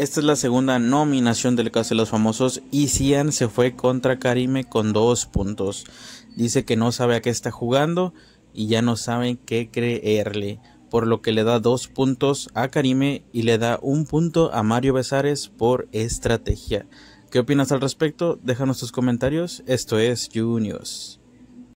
Esta es la segunda nominación del caso de los famosos y Cian se fue contra Karime con dos puntos. Dice que no sabe a qué está jugando y ya no sabe qué creerle, por lo que le da dos puntos a Karime y le da un punto a Mario Besares por estrategia. ¿Qué opinas al respecto? Déjanos tus comentarios. Esto es Juniors.